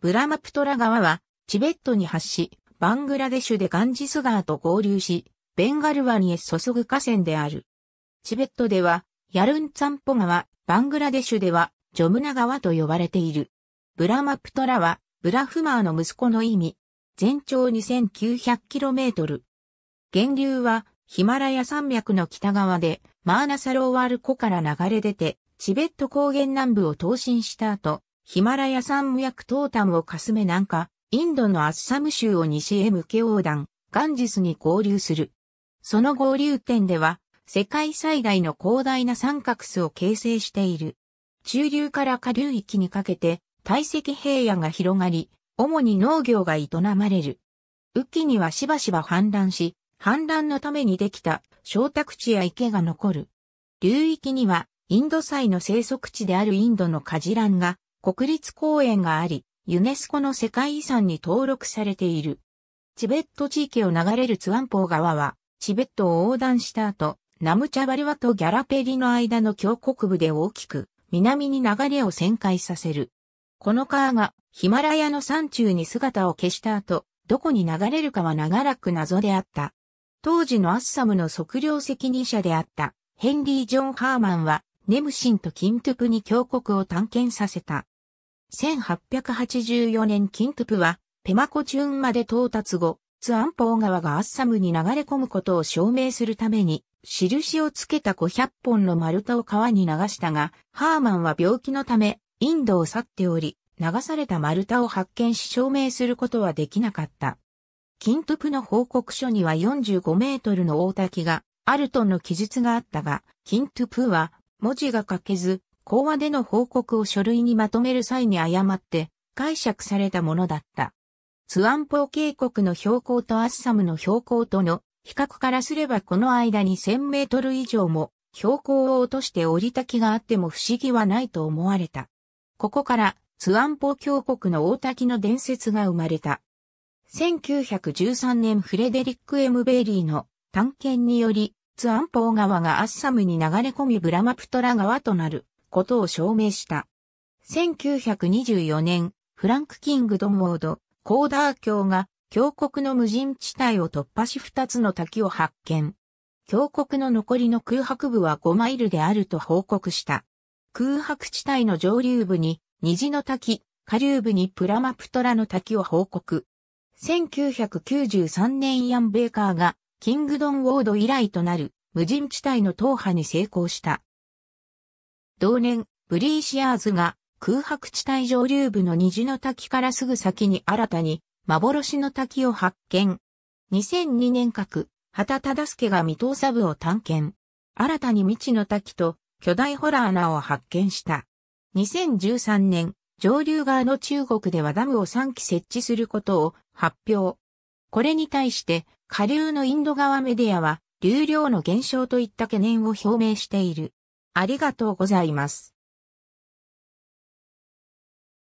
ブラマプトラ川は、チベットに発し、バングラデシュでガンジス川と合流し、ベンガル湾へ注ぐ河川である。チベットでは、ヤルンツァンポ川、バングラデシュでは、ジョムナ川と呼ばれている。ブラマプトラは、ブラフマーの息子の意味。全長 2900km。源流は、ヒマラヤ山脈の北側で、マーナサローワール湖から流れ出て、チベット高原南部を東進した後、ヒマラヤ山無薬東端をかすめ南下、インドのアッサム州を西へ向け横断、ガンジスに合流する。その合流点では、世界最大の広大な三角巣を形成している。中流から下流域にかけて、堆積平野が広がり、主に農業が営まれる。雨季にはしばしば氾濫し、氾濫のためにできた小宅地や池が残る。流域には、インド祭の生息地であるインドのカジランが国立公園があり、ユネスコの世界遺産に登録されている。チベット地域を流れるツアンポー川は、チベットを横断した後、ナムチャバリワとギャラペリの間の峡谷部で大きく、南に流れを旋回させる。この川がヒマラヤの山中に姿を消した後、どこに流れるかは長らく謎であった。当時のアッサムの測量責任者であったヘンリー・ジョン・ハーマンは、ネムシンとキントゥプに峡谷を探検させた。1884年キントゥプは、ペマコチューンまで到達後、ツアンポー川がアッサムに流れ込むことを証明するために、印をつけた500本の丸太を川に流したが、ハーマンは病気のため、インドを去っており、流された丸太を発見し証明することはできなかった。キントゥプの報告書には45メートルの大滝が、アルトンの記述があったが、キントゥプは文字が書けず、講話での報告を書類にまとめる際に誤って解釈されたものだった。ツアンポー渓谷の標高とアッサムの標高との比較からすればこの間に1000メートル以上も標高を落として降りた木があっても不思議はないと思われた。ここからツアンポー峡谷の大滝の伝説が生まれた。1913年フレデリック・エムベイリーの探検により、ツアンポー川がアッサムに流れ込みブラマプトラ川となることを証明した。1924年、フランク・キング・ドンウォード、コーダー教が、峡谷の無人地帯を突破し2つの滝を発見。峡谷の残りの空白部は5マイルであると報告した。空白地帯の上流部に、虹の滝、下流部にプラマプトラの滝を報告。1993年ヤン・ベーカーが、キングドン・ウォード以来となる無人地帯の踏破に成功した。同年、ブリーシアーズが空白地帯上流部の虹の滝からすぐ先に新たに幻の滝を発見。2002年各畑忠介が未踏査部を探検。新たに未知の滝と巨大ホラー穴を発見した。2013年、上流側の中国ではダムを3基設置することを発表。これに対して、下流のインド側メディアは、流量の減少といった懸念を表明している。ありがとうございます。